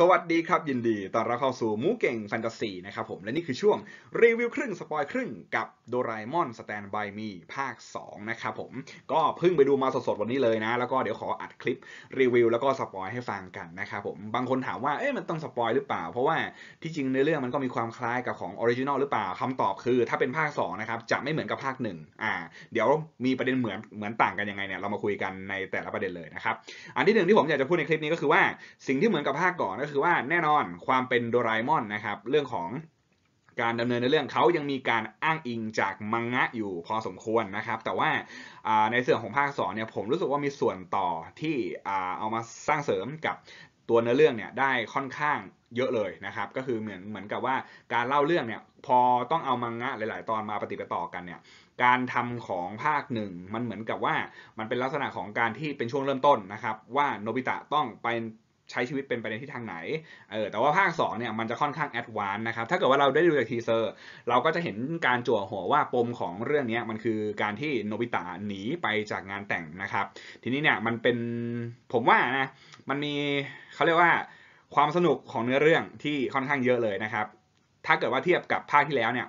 สวัสดีครับ ยินดีตอนรับเข้าสู่ มูเก่งแฟนตาซีนะครับผมและนี่คือช่วงรีวิวครึ่ง สปอยครึ่งกับโดราเอมอนสแตนบายมีภาค2นะครับผมก็เพิ่งไปดูมาสดๆวันนี้เลยนะ แล้วก็เดี๋ยวขออัดคลิปรีวิวแล้วก็สปอยให้ฟังกันนะครับผมบางคนถามว่าเอ๊ะมันต้องสปอยหรือเปล่า เพราะว่าที่จริงในเรื่องมันก็มีความคล้ายกับของออริจินอลหรือเปล่าคำตอบคือ ถ้าเป็นภาค2นะครับจะไม่เหมือนกับภาค1อ่าเดี๋ยวมีประเด็นเหมือนเหมือนต่างกันยังไงเนี่ยเรามาคุยกันในแต่ละประเด็นเลยนะครับอันที่หนึ่งที่ผมอยากจะพูดในคลิปนี้ก็คือว่าสิ่งที่เหมือนกับภาคก่อนก็คือว่าแน่นอนความเป็นโดราเอมอนนะครับเรื่องของการดำเนินในเรื่องเขายังมีการอ้างอิงจากมังงะอยู่พอสมควรนะครับ แต่ว่าในส่วนของภาคสองเนี่ยผมรู้สึกว่ามีส่วนต่อที่เอามาสร้างเสริมกับตัวเนื้อเรื่องเนี่ยได้ค่อนข้างเยอะเลยนะครับก็คือเหมือนเหมือนกับว่าการเล่าเรื่องเนี่ยพอต้องเอามังงะหลาย ๆ ตอนมาปฏิปต่อกันเนี่ยการทำของภาคหนึ่งมันเหมือนกับว่ามันเป็นลักษณะของการที่เป็นช่วงเริ่มต้นนะครับ ว่าโนบิตะต้องไปใช้ชีวิตเป็นไปในทิศทางไหน เออ แต่ว่าภาค2เนี่ยมันจะค่อนข้างแอดวานนะครับ ถ้าเกิดว่าเราได้ดูจากทีเซอร์ เราก็จะเห็นการจั่วหัวว่าปมของเรื่องนี้มันคือการที่โนบิตะหนีไปจากงานแต่งนะครับ ทีนี้เนี่ยมันเป็นผมว่านะ มันมีเขาเรียกว่า ความสนุกของเนื้อเรื่องที่ค่อนข้างเยอะเลยนะครับ ถ้าเกิดว่าเทียบกับภาคที่แล้วเนี่ย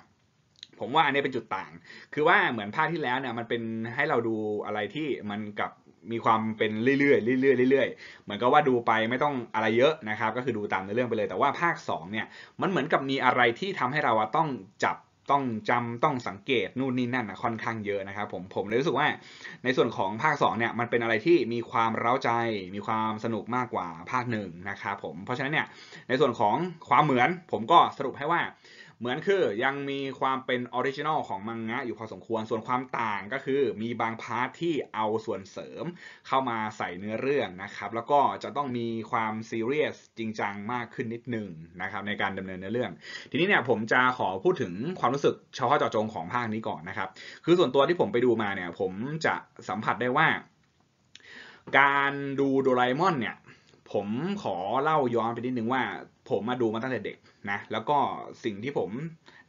ผมว่าอันนี้เป็นจุดต่าง คือว่าเหมือนภาคที่แล้วเนี่ยมันเป็นให้เราดูอะไรที่มันกับมีความเป็นเรื่อยๆ เรื่อยๆ เรื่อยๆเหมือนกับว่าดูไปไม่ต้องอะไรเยอะนะครับก็คือดูตามในเรื่องไปเลย แต่ว่าภาค2เนี่ย มันเหมือนกับมีอะไรที่ทำให้เราต้องจับต้องจำต้องสังเกตนู่นนี่นั่นนะค่อนข้างเยอะนะครับผมผมเลยรู้สึกว่า ในส่วนของภาค2เนี่ยมันเป็นอะไรที่มีความเร้าใจมีความสนุกมากกว่าภาคหนึ่งนะครับผมเพราะฉะนั้นเนี่ยในส่วนของความเหมือน ผมก็สรุปให้ว่าเหมือนคือยังมีความเป็นออริจินอลของมังงะ อยู่พอสมควร ส่วนความต่างก็คือมีบางพาร์ทที่เอาส่วนเสริมเข้ามาใส่เนื้อเรื่องนะครับ แล้วก็จะต้องมีความซีเรียสจริงจังมากขึ้นนิดนึงนะครับ ในการดำเนินเนื้อเรื่อง ทีนี้เนี่ยผมจะขอพูดถึงความรู้สึกเฉพาะเจาะจงของภาคนี้ก่อนนะครับ คือส่วนตัวที่ผมไปดูมาเนี่ย ผมจะสัมผัสได้ว่า การดูโดราเอมอนเนี่ยผมขอเล่าย้อนไปนิดนึงว่าผมมาดูมาตั้งแต่เด็กนะแล้วก็สิ่งที่ผม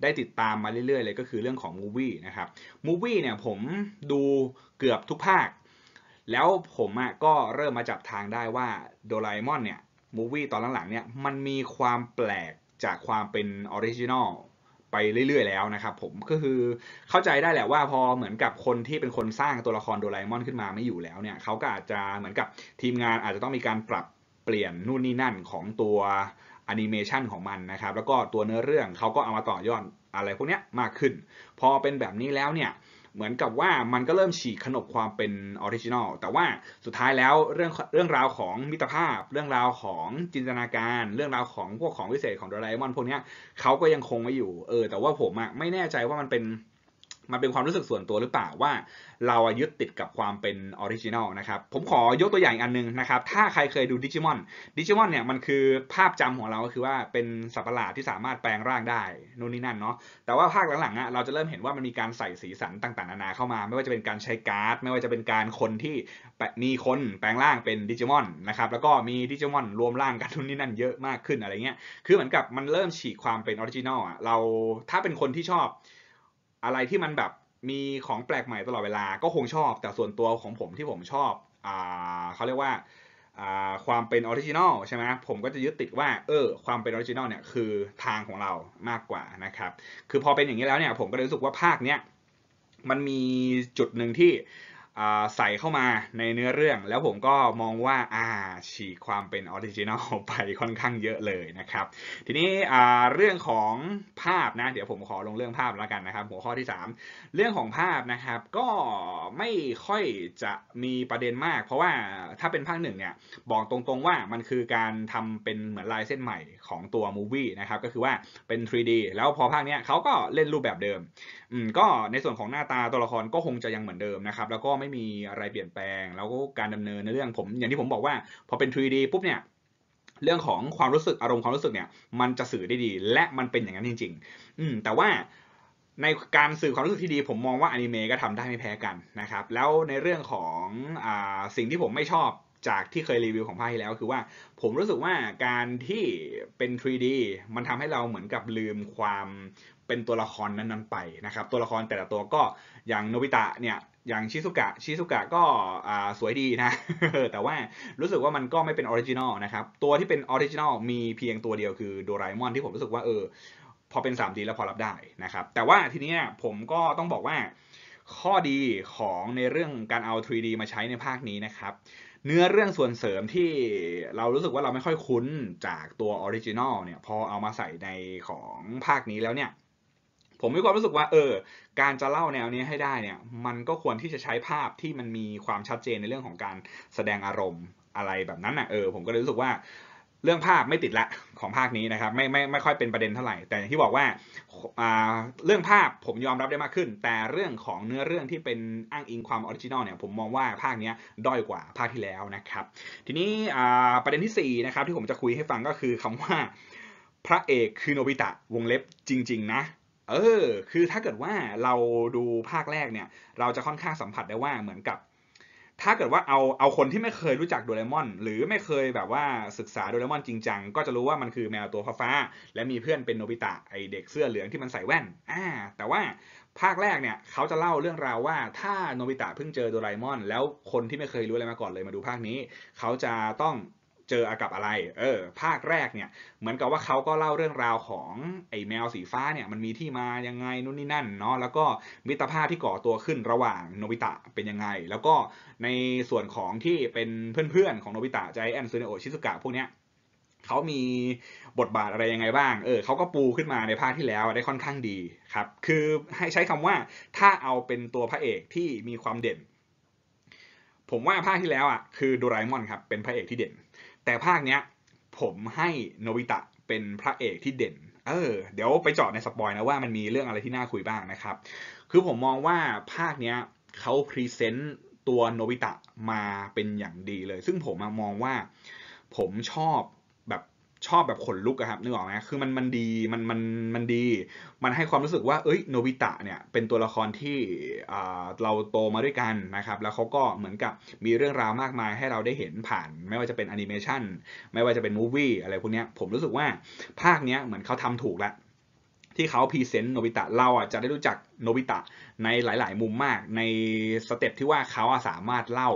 ได้ติดตามมาเรื่อยๆเลยก็คือเรื่องของมูวี่นะครับมูวี่เนี่ยผมดูเกือบทุกภาค แล้วผมก็เริ่มมาจับทางได้ว่าโดราเอมอนเนี่ยมูวี่ตอนหลังๆเนี่ยมันมีความแปลกจากความเป็นออริจินอลไปเรื่อยๆแล้วนะครับ ผมก็คือเข้าใจได้แหละว่าพอเหมือนกับคนที่เป็นคนสร้างตัวละครโดราเอมอนขึ้นมาไม่อยู่แล้วเนี่ยเขาก็อาจจะเหมือนกับทีมงานอาจจะต้องมีการปรับเปลี่ยนนู่นนี่นั่นของตัวแอนิเมชันของมันนะครับแล้วก็ตัวเนื้อเรื่องเขาก็เอามาต่อยอดอะไรพวกนี้มากขึ้น พอเป็นแบบนี้แล้วเนี่ยเหมือนกับว่ามันก็เริ่มฉีกขนบความเป็นออริจินอลแต่ว่าสุดท้ายแล้วเรื่องเรื่องราวของมิตรภาพ เรื่องราวของจินตนาการเรื่องราวของพวกของวิเศษของดราเอมอนพวกนี้เขาก็ยังคงไว้อยู่ เออ แต่ว่าผมอะไม่แน่ใจว่ามันเป็นมันเป็นความรู้สึกส่วนตัวหรือเปล่าว่าเรายึดติดกับความเป็นออริจินอลนะครับผมขอยกตัวอย่างอันนึงนะครับถ้าใครเคยดูดิจิมอนดิจิมอนเนี่ยมันคือภาพจำของเราก็คือว่าเป็นสัตว์ประหลาดที่สามารถแปลงร่างได้นู่นนี่นั่นเนาะแต่ว่าภาคหลังๆอ่ะเราจะเริ่มเห็นว่ามันมีการใส่สีสันต่างๆนานาเข้ามา ไม่ว่าจะเป็นการใช้การ์ดไม่ว่าจะเป็นการคนที่มีคนแปลงร่างเป็นดิจิมอนนะครับแล้วก็มีดิจิมอนรวมร่างกันนู่นนี่นั่นเยอะมากขึ้นอะไรเงี้ยคือเหมือนกับมันเริ่มฉีกความเป็นออริจินอลอ่ะเราถ้าเป็นคนที่ชอบอะไรที่มันแบบมีของแปลกใหม่ตลอดเวลาก็คงชอบ แต่ส่วนตัวของผมที่ผมชอบอ่าเขาเรียกว่าความเป็นออริจินอลใช่ไหมผมก็จะยึดติดว่าเออความเป็นออริจินอลเนี่ยคือทางของเรามากกว่านะครับคือพอเป็นอย่างนี้แล้วเนี่ยผมก็รู้สึกว่าภาคเนี้ยมันมีจุดหนึ่งที่ใส่เข้ามาในเนื้อเรื่องแล้วผมก็มองว่าอ่าฉีกความเป็นออริจินอลไปค่อนข้างเยอะเลยนะครับ ทีนี้เรื่องของภาพนะเดี๋ยวผมขอลงเรื่องภาพแล้วกันนะครับ หัวข้อที่ 3 เรื่องของภาพนะครับ ก็ไม่ค่อยจะมีประเด็นมาก เพราะว่าถ้าเป็นภาคหนึ่งเนี่ย บอกตรงๆว่ามันคือการทำเป็นเหมือนลายเส้นใหม่ของตัวมูวี่นะครับก็คือว่าเป็น 3D แล้วพอภาคเนี้ยเขาก็เล่นรูปแบบเดิมอืมก็ในส่วนของหน้าตาตัวละครก็คงจะยังเหมือนเดิมนะครับแล้วก็ไม่ไม่มีอะไรเปลี่ยนแปลง แล้วก็การดำเนินในเรื่องผมอย่างที่ผมบอกว่า พอเป็น 3D ปุ๊บเนี่ยเรื่องของความรู้สึกอารมณ์ความรู้สึกเนี่ยมันจะสื่อได้ดีและมันเป็นอย่างนั้นจริง ๆ อืม แต่ว่าในการสื่อความรู้สึกที่ดีผมมองว่าอนิเมะก็ทำได้ไม่แพ้กันนะครับ แล้วในเรื่องของอสิ่งที่ผมไม่ชอบจากที่เคยรีวิวของภาคที่แล้ว คือว่าผมรู้สึกว่าการที่เป็น 3D มันทำให้เราเหมือนกับลืมความเป็นตัวละครนั้น ๆ ไปนะครับ ตัวละครแต่ละตัวก็อย่างโนบิตะเนี่ยอย่างชิซุกะชิซุกะก็สวยดีนะแต่ว่ารู้สึกว่ามันก็ไม่เป็นออริจินอลนะครับตัวที่เป็นออริจินอลมีเพียงตัวเดียวคือโดราเอมอนที่ผมรู้สึกว่าเออพอเป็น 3D แล้วพอรับได้นะครับแต่ว่าทีนี้ผมก็ต้องบอกว่าข้อดีของในเรื่องการเอา 3D มาใช้ในภาคนี้นะครับ เนื้อเรื่องส่วนเสริมที่เรารู้สึกว่าเราไม่ค่อยคุ้นจากตัวออริจินอลเนี่ยพอเอามาใส่ในของภาคนี้แล้วเนี่ยผมมีความรู้สึกว่าเออ การจะเล่าแนวนี้ให้ได้เนี่ยมันก็ควรที่จะใช้ภาพที่มันมีความชัดเจนในเรื่องของการแสดงอารมณ์อะไรแบบนั้นนะ่ะเออผมก็เลยรู้สึกว่าเรื่องภาพไม่ติดละของภาคนี้นะครับ ไม่ไม่ไม่ค่อยเป็นประเด็นเท่าไหร่ แต่ที่บอกว่าเรื่องภาพผมยอมรับได้มากขึ้น แต่เรื่องของเนื้อเรื่องที่เป็นอ้างอิงความออริจินอลเนี่ยผมมองว่าภาคนี้ด้อยกว่าภาคที่แล้วนะครับ ทีนี้ประเด็นที่ 4 นะครับ ที่ผมจะคุยให้ฟังก็คือคำว่าพระเอกคือโนบิตะวงเล็บจริงๆนะเออ คือถ้าเกิดว่าเราดูภาคแรกเนี่ย เราจะค่อนข้างสัมผัสได้ว่าเหมือนกับ ถ้าเกิดว่าเอาเอาคนที่ไม่เคยรู้จักโดเรมอนหรือไม่เคยแบบว่าศึกษาโดเรมอนจริงจังก็จะรู้ว่ามันคือแมวตัวฟ้าและมีเพื่อนเป็นโนบิตะไอเด็กเสื้อเหลืองที่มันใส่แว่นอ่าแต่ว่าภาคแรกเนี่ยเขาจะเล่าเรื่องราวว่า ถ้าโนบิตะเพิ่งเจอโดราเรมอน แล้วคนที่ไม่เคยรู้อะไรมาก่อนเลยมาดูภาคนี้ เขาจะต้องเจอกับอะไร เออ ภาคแรกเนี่ย เหมือนกับว่าเขาก็เล่าเรื่องราวของไอ้แมวสีฟ้าเนี่ย มันมีที่มายังไงนู่นนี่นั่นเนาะ แล้วก็มิตรภาพที่ก่อตัวขึ้นระหว่างโนบิตะเป็นยังไง แล้วก็ในส่วนของที่เป็นเพื่อนๆของโนบิตะใจแอนซูเนโอชิสุกะพวกเนี้ยเขามีบทบาทอะไรยังไงบ้าง เออ เขาก็ปูขึ้นมาในภาคที่แล้วได้ค่อนข้างดีครับ คือให้ใช้คำว่าถ้าเอาเป็นตัวพระเอกที่มีความเด่น ผมว่าภาคที่แล้วอ่ะ คือโดรไรมอนครับเป็นพระเอกที่เด่นแต่ภาคเนี้ย ผมให้โนบิตะเป็นพระเอกที่เด่น เออ เดี๋ยวไปเจาะในสปอยนะว่ามันมีเรื่องอะไรที่น่าคุยบ้างนะครับ คือผมมองว่าภาคเนี้ยเขาพรีเซนต์ตัวโนบิตะมาเป็นอย่างดีเลย ซึ่งผมมองว่า ผมชอบชอบแบบขนลุกอะครับนึกออกไหมคือมันมันดีมันมันมันดี มันให้ความรู้สึกว่า เอ้ยโนบิตะเนี่ย เป็นตัวละครที่เราโตมาด้วยกันนะครับ แล้วเขาก็เหมือนกับมีเรื่องราวมากมายให้เราได้เห็นผ่าน ไม่ว่าจะเป็นแอนิเมชันไม่ว่าจะเป็นมูฟวี่อะไรพวกนี้ผมรู้สึกว่าภาคเนี้ยเหมือนเขาทำถูกแล้วที่เขาพรีเซนต์โนบิตะเราอ่ะจะได้รู้จักโนบิตะในหลาย ๆ มุมมากในสเต็ปที่ว่าเขาสามารถเล่า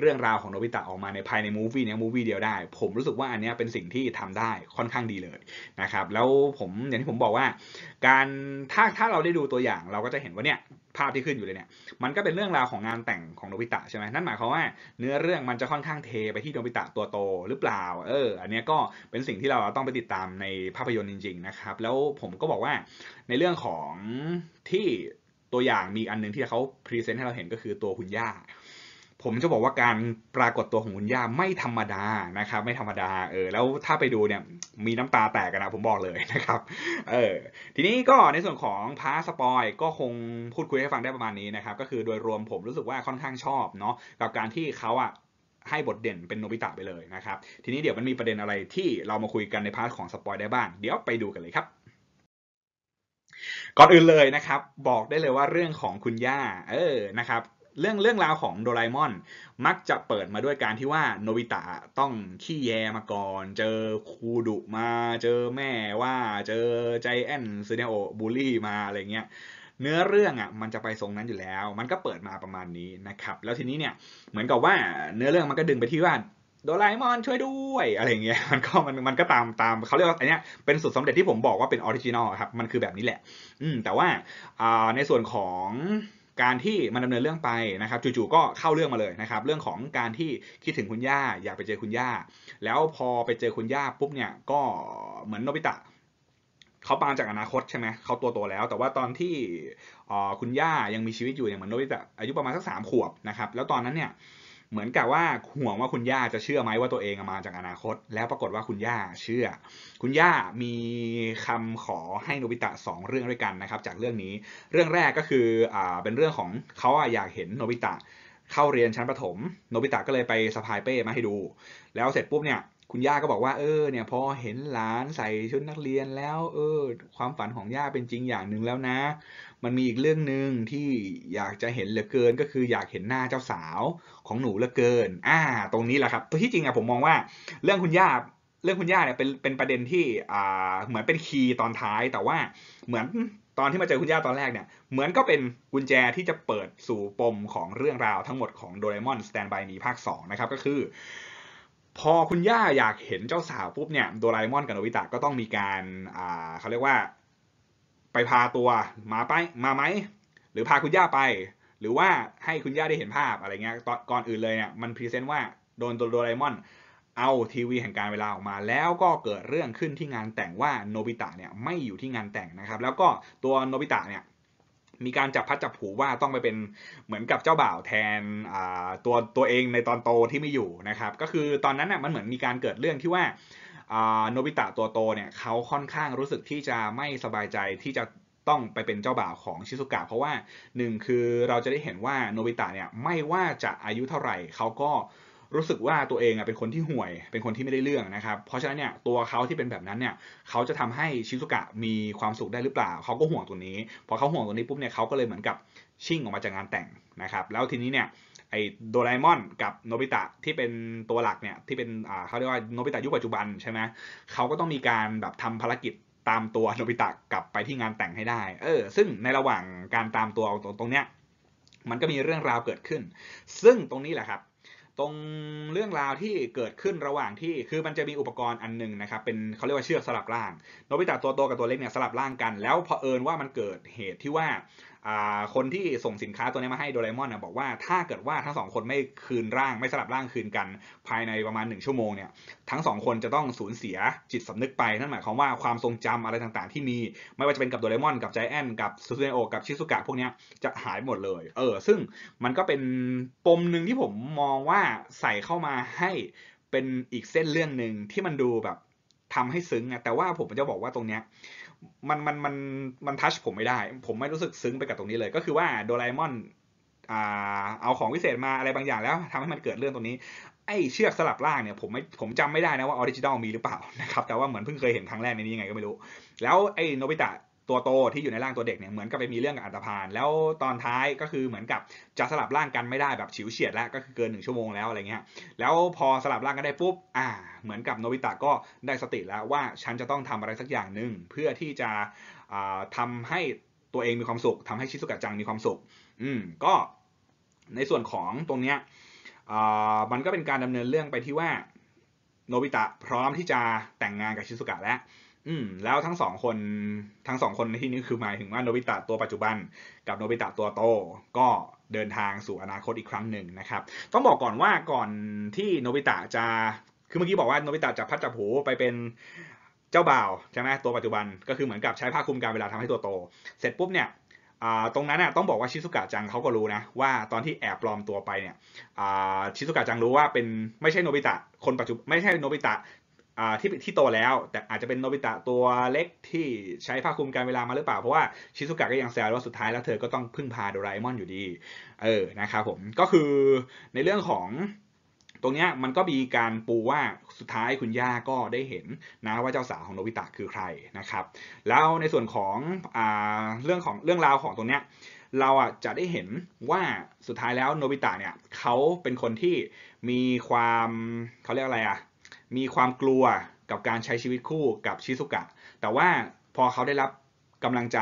เรื่องราวของโนบิตะออกมาในภายในมูฟวี่เนี้ยมูฟวี่เดียวได้ผมรู้สึกว่าอันเนี้ยเป็นสิ่งที่ทำได้ค่อนข้างดีเลยนะครับ แล้วผมอย่างที่ผมบอกว่าการถ้าถ้าเราได้ดูตัวอย่างเราก็จะเห็นว่าเนี่ยภาพที่ขึ้นอยู่เลยเนี่ย มันก็เป็นเรื่องราวของงานแต่งของโนบิตะใช่ไหมนั่นหมายความว่าเนื้อเรื่องมันจะค่อนข้างเทไปที่โนบิตะตัวโตหรือเปล่าเออ อันนี้ก็เป็นสิ่งที่เราต้องไปติดตามในภาพยนตร์จริง ๆนะครับ แล้วผมก็บอกว่าในเรื่องของที่ตัวอย่างมีอันนึงที่เขาพรีเซนต์ให้เราเห็นก็คือตัวคุณย่าผมจะบอกว่าการปรากฏตัวของคุณย่าไม่ธรรมดานะครับ ไม่ธรรมดา เออ แล้วถ้าไปดูเนี่ย มีน้ำตาแตกกันนะผมบอกเลยนะครับ เออ ทีนี้ก็ในส่วนของพาสปอย ก็คงพูดคุยให้ฟังได้ประมาณนี้นะครับ ก็คือโดยรวมผมรู้สึกว่าค่อนข้างชอบ เนาะกับการที่เขาอะให้บทเด่นเป็นโนบิตะไปเลยนะครับ ทีนี้เดี๋ยวมันมีประเด็นอะไร ที่เรามาคุยกันในพาร์ทของสปอยได้บ้างเดี๋ยวไปดูกันเลยครับ ก่อนอื่นเลยนะครับ บอกได้เลยว่าเรื่องของคุณย่า เออนะครับเรื่องเรื่องราวของโดราเอมอนมักจะเปิดมาด้วยการที่ว่าโนบิตะต้องขี้แยมาก่อนเจอครูดุมาเจอแม่ว่าเจอใจแอนซูเนโอบูลลี่มาอะไรเงี้ย เนื้อเรื่องอ่ะมันจะไปทรงนั้นอยู่แล้วมันก็เปิดมาประมาณนี้นะครับแล้วทีนี้เนี่ยเหมือนกับว่า เนื้อเรื่องมันก็ดึงไปที่ว่าโดราเอมอนช่วยด้วย อะไรเงี้ยมันก็มันมันก็ตามตามเขาเรียกว่าอันเนี้ยเป็นสุดสมเด็จที่ผมบอกว่าเป็นออริจินอลครับมันคือแบบนี้แหละ อืมแต่ว่าในส่วนของการที่มันดำเนินเรื่องไปนะครับ จู่ๆก็เข้าเรื่องมาเลยนะครับ เรื่องของการที่คิดถึงคุณย่า อยากไปเจอคุณย่า แล้วพอไปเจอคุณย่าปุ๊บเนี่ย ก็เหมือนโนบิตะ เขาปางจากอนาคตใช่ไหมเขาตัวโตแล้ว แต่ว่าตอนที่คุณย่ายังมีชีวิตอยู่เนี่ยเหมือนโนบิตะ อายุประมาณสักสามขวบนะครับแล้วตอนนั้นเนี่ยเหมือนกับว่าห่วงว่าคุณย่าจะเชื่อไหมว่าตัวเองมาจากอนาคต แล้วปรากฏว่าคุณย่าเชื่อ คุณย่ามีคำขอให้โนบิตะ 2 เรื่องด้วยกันนะครับ จากเรื่องนี้เรื่องแรกก็คืออเป็นเรื่องของเขาอยากเห็นโนบิตะ เข้าเรียนชั้นประถมโนบิตะก็เลยไปสะพายเป้มาให้ดู แล้วเสร็จปุ๊บเนี่ยคุณย่าก็บอกว่า เออ เนี่ยพอเห็นหลานใส่ชุดนักเรียนแล้ว เออ ความฝันของย่าเป็นจริงอย่างหนึ่งแล้วนะ มันมีอีกเรื่องหนึ่งที่อยากจะเห็นเหลือเกินก็คือ อยากเห็นหน้าเจ้าสาวของหนูเหลือเกิน อ่า ตรงนี้แหละครับที่จริงอะผมมองว่า เรื่องคุณย่า เรื่องคุณย่าเนี่ยเป็นเป็นประเด็นที่อ่าเหมือนเป็นคีย์ตอนท้ายแต่ว่าเหมือนตอนที่มาเจอคุณย่าตอนแรกเนี่ย เหมือนก็เป็นกุญแจที่จะเปิดสู่ปมของเรื่องราวทั้งหมดของโดเรมอนสแตนบายมีภาค2นะครับ ก็คือพอคุณย่าอยากเห็นเจ้าสาวปุ๊บเนี่ยโดราเอมอนกับโนบิตะก็ต้องมีการอ่าเขาเรียกว่า ไปพาตัวมาไปมาไหม หรือพาคุณย่าไป หรือว่าให้คุณย่าได้เห็นภาพอะไรเงี้ย ก่อนอื่นเลยเนี่ย มันพรีเซนต์ว่าโดนตัวโดราเอมอนเอาทีวีแห่งการเวลาออกมาแล้วก็เกิดเรื่องขึ้นที่งานแต่งว่า โนบิตะเนี่ยไม่อยู่ที่งานแต่งนะครับ แล้วก็ตัวโนบิตะเนี่ยมีการจับพัดจับผูว่าต้องไปเป็นเหมือนกับเจ้าบ่าวแทนตัวตัวเองในตอนโตที่ไม่อยู่นะครับ ก็คือตอนนั้นน่ะมันเหมือนมีการเกิดเรื่องที่ว่าโนบิตะตัวโตเนี่ยเขาค่อนข้างรู้สึกที่จะไม่สบายใจที่จะต้องไปเป็นเจ้าบ่าวของชิซุกะเพราะว่าหนึ่งคือเราจะได้เห็นว่าโนบิตะเนี่ยไม่ว่าจะอายุเท่าไหร่เขาก็รู้สึกว่าตัวเองเป็นคนที่ห่วยเป็นคนที่ไม่ได้เรื่องนะครับ เพราะฉะนั้นเนี่ยตัวเขาที่เป็นแบบนั้นเนี่ยเขาจะทำให้ชิซุกะมีความสุขได้หรือเปล่าเขาก็ห่วงตัวนี้ พอเขาห่วงตัวนี้ปุ๊บเนี่ยเขาก็เลยเหมือนกับชิ่งออกมาจากงานแต่งนะครับ แล้วทีนี้เนี่ย ไอ้โดราเอมอนกับโนบิตะที่เป็นตัวหลักเนี่ยที่เป็นอ่าเขาเรียกว่าโนบิตะยุคปัจจุบันใช่ไหมเขาก็ต้องมีการแบบทำภารกิจตามตัวโนบิตะกลับไปที่งานแต่งให้ได้ เออ ซึ่งในระหว่างการตามตัวตรงตรงเนี้ยมันก็มีเรื่องราวเกิดขึ้น ซึ่งตรงนี้แหละครับตรงเรื่องราวที่เกิดขึ้นระหว่างที่คือมันจะมีอุปกรณ์อันนึงนะครับ เป็นเขาเรียกว่าเชือกสลับร่างโนบิตะตัวโตกับตัวเล็กเนี่ยสลับร่างกัน แล้วเผอิญว่ามันเกิดเหตุที่ว่าคนที่ส่งสินค้าตัวนี้มาให้โดเรมอนนะบอกว่าถ้าเกิดว่าทั้งสองคนไม่คืนร่าง ไม่สลับร่างคืนกันภายในประมาณ 1 ชั่วโมงเนี่ยทั้งสองคนจะต้องสูญเสียจิตสำนึกไป นั่นหมายความว่าความทรงจำอะไรต่างๆที่มีไม่ว่าจะเป็นกับโดเรมอนกับไจแอนกับซูซูเนโอกับชิซุกะพวกนี้จะหายหมดเลยเออซึ่งมันก็เป็นปมหนึ่งที่ผมมองว่าใส่เข้ามาให้เป็นอีกเส้นเรื่องหนึ่งที่มันดูแบบทำให้ซึ้งนะแต่ว่าผมจะบอกว่าตรงเนี้ยมันมันมันมันทัชผมไม่ได้ ผมไม่รู้สึกซึ้งไปกับตรงนี้เลย ก็คือว่าโดราเอมอนอ่าเอาของพิเศษมาอะไรบางอย่างแล้วทำให้มันเกิดเรื่องตรงนี้ไอเชือกสลับล่างเนี่ยผมไม่ผมจำไม่ได้นะว่าออริจินอลมีหรือเปล่านะครับแต่ว่าเหมือนเพิ่งเคยเห็นครั้งแรกในนี้ยังไงก็ไม่รู้ แล้วไอโนบิตะตัวโตที่อยู่ในร่างตัวเด็กเนี่ยเหมือนกับไปมีเรื่องกับอัตภาน แล้วตอนท้ายก็คือเหมือนกับจะสลับร่างกันไม่ได้แบบฉิวเฉียดแล้วก็คือเกินหนึ่งชั่วโมงแล้วอะไรเงี้ยแล้วพอสลับร่างกันได้ปุ๊บอ่าเหมือนกับโนบิตะก็ได้สติแล้วว่าฉันจะต้องทำอะไรสักอย่างหนึ่งเพื่อที่จะทำให้ตัวเองมีความสุข ทำให้ชิซุกะจังมีความสุข อืมก็ในส่วนของตรงเนี้ยมันก็เป็นการดำเนินเรื่องไปที่ว่าโนบิตะพร้อมที่จะแต่งงานกับชิซุกะแล้วอืมแล้วทั้งสองคนทั้งสองคนในที่นี้คือหมายถึงว่าโนบิตะตัวปัจจุบัน กับโนบิตะตัวโตก็เดินทางสู่อนาคตอีกครั้งหนึ่งนะครับ ต้องบอกก่อนว่าก่อนที่โนบิตะจะคือเมื่อกี้บอกว่าโนบิตะจะพัดจับหูไปเป็นเจ้าบ่าวใช่ไหมตัวปัจจุบัน ก็คือเหมือนกับใช้ผ้าคลุมการเวลาทำให้ตัวโต เสร็จปุ๊บเนี่ยตรงนั้นน่ยต้องบอกว่าชิซุกะจังเขาก็รู้นะว่าตอนที่แอบปลอมตัวไปเนี่ยชิซุกะจังรู้ว่าเป็นไม่ใช่โนบิตะคนปัจจุบันไม่ใช่โนบิตะที่ที่โตแล้ว แต่อาจจะเป็นโนบิตะตัวเล็กที่ใช้ผ้าคลุมการเวลามาหรือเปล่าเพราะว่าชิซุกะก็ยังแซวว่าสุดท้ายแล้วเธอก็ต้องพึ่งพาโดราเอมอนอยู่ดี เออนะครับผมก็คือในเรื่องของตรงนี้มันก็มีการปูว่าสุดท้ายคุณย่าก็ได้เห็นนะว่าเจ้าสาวของโนบิตะคือใครนะครับแล้วในส่วนของอเรื่องของเรื่องราวของตรงนี้เราอ่ะจะได้เห็นว่าสุดท้ายแล้วโนบิตะเนี่ยเขาเป็นคนที่มีความเขาเรียกอะไรอ่ะมีความกลัวกับการใช้ชีวิตคู่กับชิซุกะแต่ว่าพอเขาได้รับกำลังใจ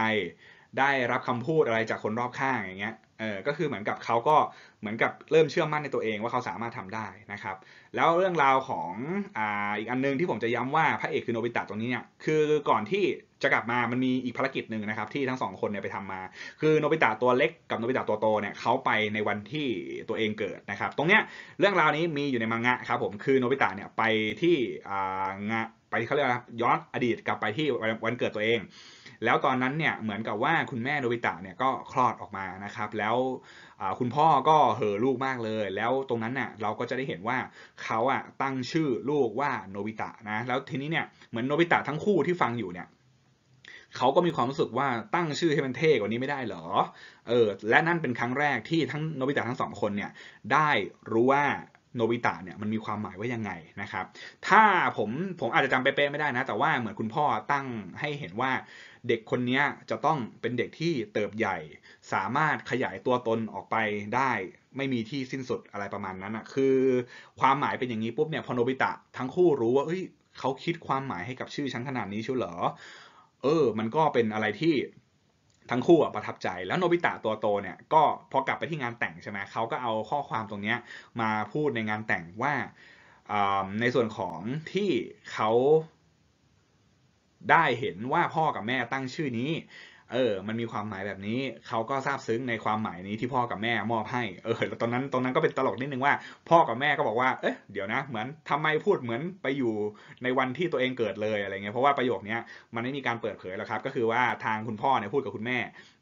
ได้รับคำพูดอะไรจากคนรอบข้างอย่างเงี้ยเออก็คือเหมือนกับเขาก็เหมือนกับเริ่มเชื่อมั่นในตัวเองว่าเขาสามารถทำได้นะครับแล้วเรื่องราวของอ่าอีกอันนึงที่ผมจะย้ำว่าพระเอกคือโนบิตะตรงนี้เนี่ยคือก่อนที่จะกลับมามันมีอีกภารกิจหนึ่งนะครับ ที่ทั้งสองคนเนี่ยไปทำมาคือโนบิตะตัวเล็กกับโนบิตะตัวโตเนี่ยเขาไปในวันที่ตัวเองเกิดนะครับ ตรงเนี้ยเรื่องราวนี้มีอยู่ในมังงะครับผมคือโนบิตะเนี่ยไปที่อ่างะไปเขาเรียกว่าย้อนอดีตกลับไปที่วันเกิดตัวเองแล้วตอนนั้นเนี่ยเหมือนกับว่าคุณแม่โนบิตะเนี่ยก็คลอดออกมานะครับ แล้วคุณพ่อก็เห่อลูกมากเลย แล้วตรงนั้นน่ะเราก็จะได้เห็นว่าเขาอ่ะตั้งชื่อลูกว่าโนบิตะนะแล้วทีนี้เนี่ยเหมือนโนบิตะทั้งคู่ที่ฟังอยู่เนี่ยเขาก็มีความรู้สึกว่าตั้งชื่อให้มันเท่กว่านี้ไม่ได้หรอ เออและนั่นเป็นครั้งแรกที่ทั้งโนบิตะทั้งสองคนเนี่ยได้รู้ว่าโนบิตะเนี่ยมันมีความหมายว่ายังไงนะครับถ้าผมผมอาจจะจำเป๊ะๆไม่ได้นะ แต่ว่าเหมือนคุณพ่อตั้งให้เห็นว่าเด็กคนนี้จะต้องเป็นเด็กที่เติบใหญ่ สามารถขยายตัวตนออกไปได้ ไม่มีที่สิ้นสุดอะไรประมาณนั้นอ่ะ คือ ความหมายเป็นอย่างนี้ปุ๊บเนี่ยพอโนบิตะทั้งคู่รู้ว่าเฮ้ยเขาคิดความหมายให้กับชื่อชั้นขนาดนี้ชัวเหรอเออ มันก็เป็นอะไรที่ทั้งคู่ประทับใจ แล้วโนบิตะตัวโตเนี่ยก็พอกลับไปที่งานแต่งใช่ไหมเขาก็เอาข้อความตรงนี้มาพูดในงานแต่งว่าในส่วนของที่เขาได้เห็นว่าพ่อกับแม่ตั้งชื่อนี้เออ มันมีความหมายแบบนี้ เขาก็ซาบซึ้งในความหมายนี้ที่พ่อกับแม่มอบให้ เออตอนนั้นตอนนั้นก็เป็นตลกนิดนึงว่าพ่อกับแม่ก็บอกว่า เอ๊ะ เดี๋ยวนะ เหมือนทำไมพูดเหมือนไปอยู่ในวันที่ตัวเองเกิดเลยอะไรเงี้ย เพราะว่าประโยคนี้มันไม่มีการเปิดเผยหรอกครับ ก็คือว่าทางคุณพ่อเนี่ยพูดกับคุณแม่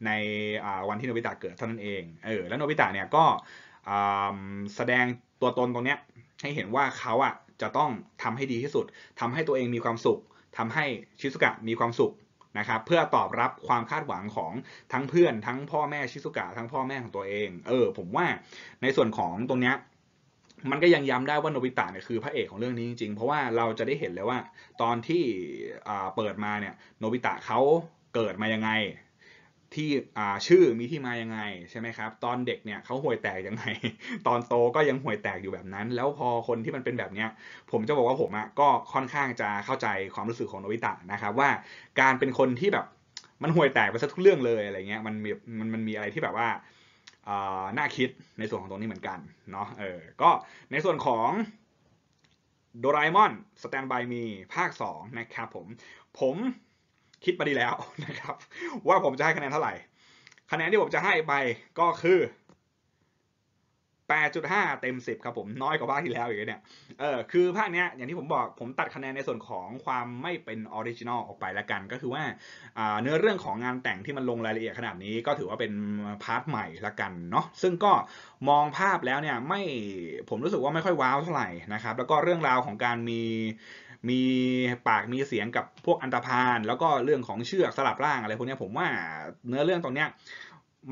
ในวันที่โนบิตะเกิดเท่านั้นเอง เออ แล้วโนบิตะเนี่ยก็แสดงตัวตนตรงเนี้ยให้เห็นว่าเขาอะจะต้องทำให้ดีที่สุด ทำให้ตัวเองมีความสุข ทำให้ชิซุกะมีความสุขนะครับเพื่อตอบรับความคาดหวังของทั้งเพื่อน ทั้งพ่อแม่ชิซุกะทั้งพ่อแม่ของตัวเอง เออ ผมว่าในส่วนของตรงเนี้ยมันก็ยังย้ำได้ว่าโนบิตะเนี่ยคือพระเอกของเรื่องนี้จริงๆเพราะว่าเราจะได้เห็นเลยว่า ตอนที่เปิดมาเนี่ยโนบิตะเขาเกิดมายังไงที่ชื่อมีที่มายังไงใช่ไหมครับตอนเด็กเนี่ยเขาห่วยแตกยังไง ตอนโตก็ยังห่วยแตกอยู่แบบนั้น แล้วพอคนที่มันเป็นแบบเนี้ย ผมจะบอกว่าผมอะก็ค่อนข้างจะเข้าใจความรู้สึกของโนบิตะนะครับว่าการเป็นคนที่แบบมันห่วยแตกไปซะทุกเรื่องเลยอะไรเงี้ยมันมีมันมันมีอะไรที่แบบว่าน่าคิดในส่วนของตรงนี้เหมือนกันเนาะเออก็ในส่วนของโดราเอมอนสแตนบายมีภาค2นะครับผมผมคิดมาดีแล้วนะครับว่าผมจะให้คะแนนเท่าไหร่คะแนนที่ผมจะให้ไปก็คือ8.5เต็ม10ครับผมน้อยกว่าภาคที่แล้วอีกเนี่ยเออคือ ภาคเนี้ยอย่างที่ผมบอกผมตัดคะแนนในส่วนของความไม่เป็นออริจินอลออกไปแล้วกัน ก็คือว่า เนื้อเรื่องของงานแต่งที่มันลงรายละเอียดขนาดนี้ก็ถือว่าเป็นพาร์ทใหม่ละกัน เนาะซึ่งก็มองภาพแล้วเนี่ยไม่ผมรู้สึกว่าไม่ค่อยว้าวเท่าไหร่นะครับแล้วก็เรื่องราวของการมีมีปากมีเสียงกับพวกอันตรพาน แล้วก็เรื่องของเชือกสลับร่างอะไรพวกนี้ผมว่าเนื้อเรื่องตรงเนี้ย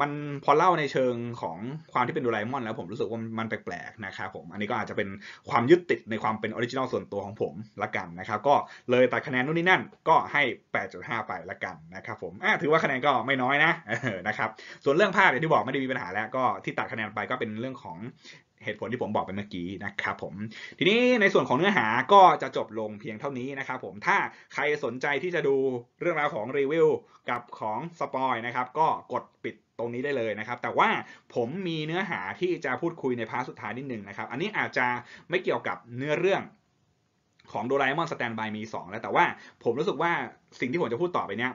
มันพอเล่าในเชิงของความที่เป็นดูไรมอนแล้วผมรู้สึกว่ามันแปลกๆนะครับผมอันนี้ก็อาจจะเป็นความยึดติดในความเป็นออริจินอลส่วนตัวของผมละกันนะครับก็เลยตัดคะแนนนู่นนี่นั่นก็ให้ 8.5 ไปละกันนะครับผมอ่ะถือว่าคะแนนก็ไม่น้อยนะนะครับส่วนเรื่องภาพอย่างที่บอกไม่ได้มีปัญหาแล้วก็ที่ตัดคะแนนไปก็เป็นเรื่องของเหตุผลที่ผมบอกไปเมื่อกี้นะครับผมทีนี้ในส่วนของเนื้อหาก็จะจบลงเพียงเท่านี้นะครับ ผมถ้าใครสนใจที่จะดูเรื่องราวของรีวิวกับของ สปอยนะครับก็กดปิดตรงนี้ได้เลยนะครับ แต่ว่าผมมีเนื้อหาที่จะพูดคุยในพาร์ทสุดท้ายนิดหนึ่งนะครับอันนี้อาจจะไม่เกี่ยวกับเนื้อเรื่องของโดราเอมอนสแตนบายมีสองแล้วแต่ว่าผมรู้สึกว่าสิ่งที่ผมจะพูดต่อไปเนี้ย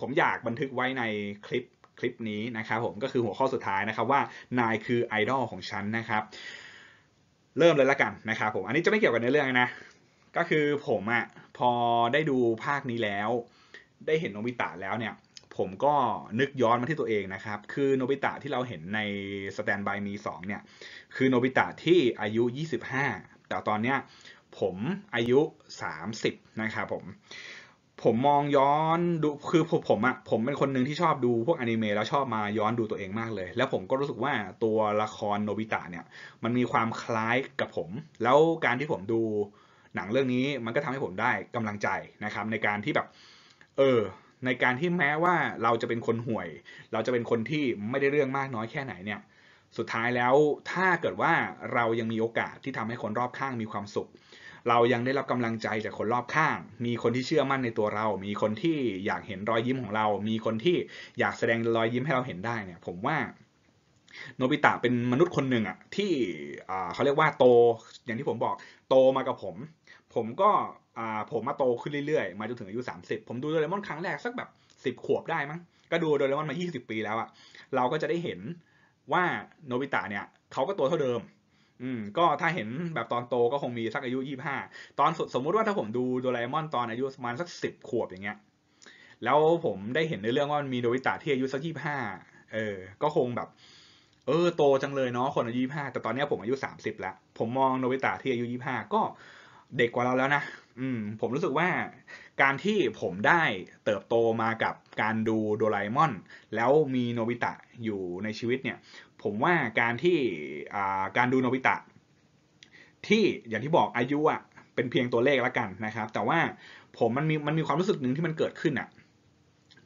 ผมอยากบันทึกไว้ในคลิปลิปนี้นะครับผมก็คือหัวข้อสุดท้ายนะครับว่านายคือไอดอลของฉันนะครับ เริ่มเลยละกันนะครับผมอันนี้จะไม่เกี่ยวกับในเรื่องนะ ก็คือผมอะพอได้ดูภาคนี้แล้ว ได้เห็นโนบิตะแล้วเนี่ย ผมก็นึกย้อนมาที่ตัวเองนะครับ คือโนบิตะที่เราเห็นในสแตนบายมีงเนี่ย คือโนบิตะที่อายุ 25 แต่ตอนเนี้ยผมอายุ 30 นะครับผมผมมองย้อนดูคือผมผมอะผมเป็นคนหนึ่งที่ชอบดูพวกอนิเมะแล้วชอบมาย้อนดูตัวเองมากเลย แล้วผมก็รู้สึกว่าตัวละครโนบิตะเนี่ยมันมีความคล้ายกับผม แล้วการที่ผมดูหนังเรื่องนี้ มันก็ทำให้ผมได้กำลังใจนะครับ ในการที่แบบ เออ ในการที่แม้ว่าเราจะเป็นคนห่วย เราจะเป็นคนที่ไม่ได้เรื่องมากน้อยแค่ไหนเนี่ย สุดท้ายแล้วถ้าเกิดว่าเรายังมีโอกาสที่ทำให้คนรอบข้างมีความสุขเรายังได้รับกำลังใจจากคนรอบข้าง มีคนที่เชื่อมั่นในตัวเรา มีคนที่อยากเห็นรอยยิ้มของเรา มีคนที่อยากแสดงรอยยิ้มให้เราเห็นได้เนี่ย ผมว่าโนบิตะเป็นมนุษย์คนหนึ่งอะที่เขาเรียกว่าโต อย่างที่ผมบอก โตมากับผม ผมก็ผมมาโตขึ้นเรื่อยๆมาจนถึงอายุ30ผมดูโดเรมอนครั้งแรกสักแบบ10ขวบได้มั้งก็ดูโดเรมอนมา20ปีแล้วอะเราก็จะได้เห็นว่าโนบิตะเนี่ยเขาก็ตัวเท่าเดิมอืมก็ถ้าเห็นแบบตอนโตก็คงมีสักอายุยี่ห้าตอนสมมุติว่าถ้าผมดูโดราเอมอนตอนอายุประมาณสักสิบขวบอย่างเงี้ย แล้วผมได้เห็นในเรื่องว่ามันมีโดวิตาที่อายุสักยี่ห้าเออ ก็คงแบบ เออ โตจังเลยเนาะคนอายุยี่ห้า แต่ตอนเนี้ยผมอายุสามสิบแล้ว ผมมองโนบิตะที่อายุยี่ห้าก็เด็กกว่าเราแล้วนะ อืม ผมรู้สึกว่า การที่ผมได้เติบโตมากับการดูโดราเอมอน แล้วมีโนบิตะอยู่ในชีวิตเนี่ยผมว่าการที่การดูโนบิตะที่อย่างที่บอกอายุอ่ะเป็นเพียงตัวเลขแล้วกันนะครับ แต่ว่าผมมันมีมันมีความรู้สึกหนึ่งที่มันเกิดขึ้นอ่ะ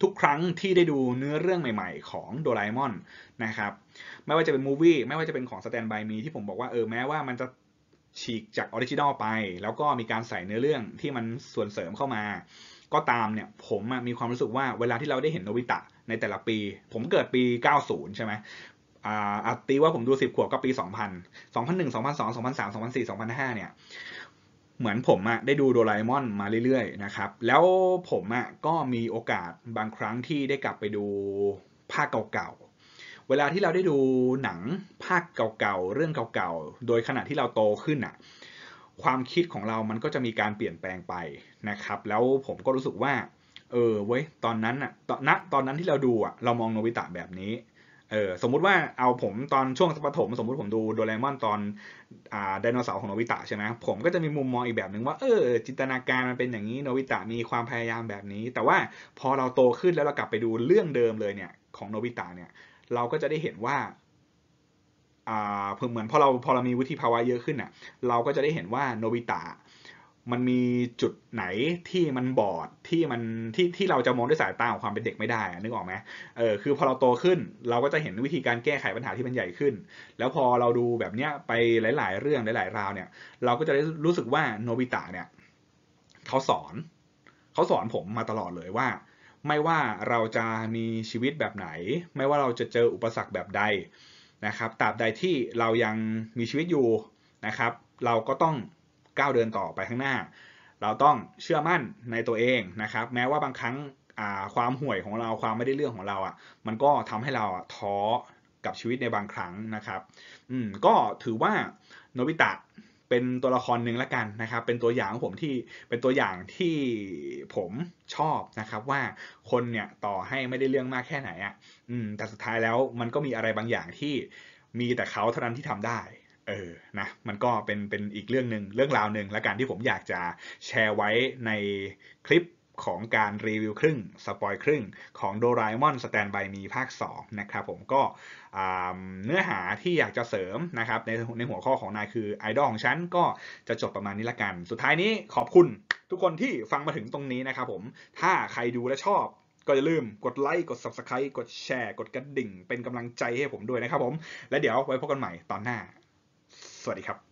ทุกครั้งที่ได้ดูเนื้อเรื่องใหม่ๆ ของโดราเอมอนนะครับไม่ว่าจะเป็นมูวี่ไม่ว่าจะเป็นของสแตนบายมี ที่ผมบอกว่าเออแม้ว่ามันจะฉีกจากออริจินอลไป แล้วก็มีการใส่เนื้อเรื่องที่มันส่วนเสริมเข้ามาก็ตามเนี่ยผมมีความรู้สึกว่าเวลาที่เราได้เห็นโนบิตะในแต่ละปี ผมเกิดปี 90 ใช่ไหมอาตีว่าผมดู 10 ขวบก็ปี 2000 2001 2002 2003 2004 2005 เนี่ยเหมือนผมอะได้ดูโดราเอมอนมาเรื่อยๆนะครับ แล้วผมอะก็มีโอกาสบางครั้งที่ได้กลับไปดูภาคเก่าๆ เวลาที่เราได้ดูหนังภาคเก่าๆ เรื่องเก่าๆ โดยขณะที่เราโตขึ้นอะความคิดของเรามันก็จะมีการเปลี่ยนแปลงไปนะครับ แล้วผมก็รู้สึกว่า เออ เว้ย ตอนนั้นอะตอนนั้น ตอนนั้นที่เราดูอะเรามองโนบิตะแบบนี้ เออ สมมุติว่า เอาผมตอนช่วงสปถมสมมุติผมดูโดเรมอนตอนอ่าไดโนเสาร์ของโนบิตะใช่ไหมผมก็จะมีมุมมองอีกแบบหนึ่งว่า เออ จินตนาการมันเป็นอย่างนี้ โนบิตะมีความพยายามแบบนี้ แต่ว่าพอเราโตขึ้นแล้วเรากลับไปดูเรื่องเดิมเลยเนี่ย ของโนบิตะเนี่ย เราก็จะได้เห็นว่าเพิ่มเหมือนพอเราพอเรามีวุฒิภาวะเยอะขึ้นอ่ะเราก็จะได้เห็นว่าโนบิตะมันมีจุดไหนที่มันบอดที่มันที่ที่เราจะมองด้วยสายตาของความเป็นเด็กไม่ได้นึกออกไหมเออคือพอเราโตขึ้นเราก็จะเห็นวิธีการแก้ไขปัญหาที่มันใหญ่ขึ้น แล้วพอเราดูแบบเนี้ยไปหลาย ๆ เรื่องหลายๆราวเนี่ย เราก็จะได้รู้สึกว่าโนบิตะเนี่ยเขาสอนเขาสอนผมมาตลอดเลยว่า ไม่ว่าเราจะมีชีวิตแบบไหน ไม่ว่าเราจะเจออุปสรรคแบบใดนะครับ ตราบใดที่เรายังมีชีวิตอยู่นะครับ เราก็ต้องก้าวเดินต่อไปข้างหน้า เราต้องเชื่อมั่นในตัวเองนะครับ แม้ว่าบางครั้งความห่วยของเรา ความไม่ได้เรื่องของเราอะ่ะ มันก็ทำให้เราท้อกับชีวิตในบางครั้งนะครับ อืม ก็ถือว่า โนบิตะเป็นตัวละครหนึ่งละกันนะครับ เป็นตัวอย่างของผมที่เป็นตัวอย่างที่ผมชอบนะครับว่าคนเนี่ยต่อให้ไม่ได้เรื่องมากแค่ไหนอะ่ะแต่สุดท้ายแล้วมันก็มีอะไรบางอย่างที่มีแต่เขาเท่านั้นที่ทำได้ เออ นะ มันก็เป็น เป็นอีกเรื่องหนึ่งเรื่องราวหนึ่งและการที่ผมอยากจะแชร์ไว้ในคลิปของการรีวิวครึ่ง สปอยครึ่ง ของโดราเอมอนสแตนบายมีภาค2นะครับผมก็เนื้อหาที่อยากจะเสริมนะครับในในหัวข้อของนายคือไอดอลของฉัน ก็จะจบประมาณนี้ละกัน สุดท้ายนี้ขอบคุณทุกคนที่ฟังมาถึงตรงนี้นะครับผมถ้าใครดูและชอบ ก็อย่าลืมกดไลค์กด Subscribe กดแชร์กดกระดิ่ง เป็นกำลังใจให้ผมด้วยนะครับผม และเดี๋ยวไว้พบกันใหม่ตอนหน้า สวัสดีครับ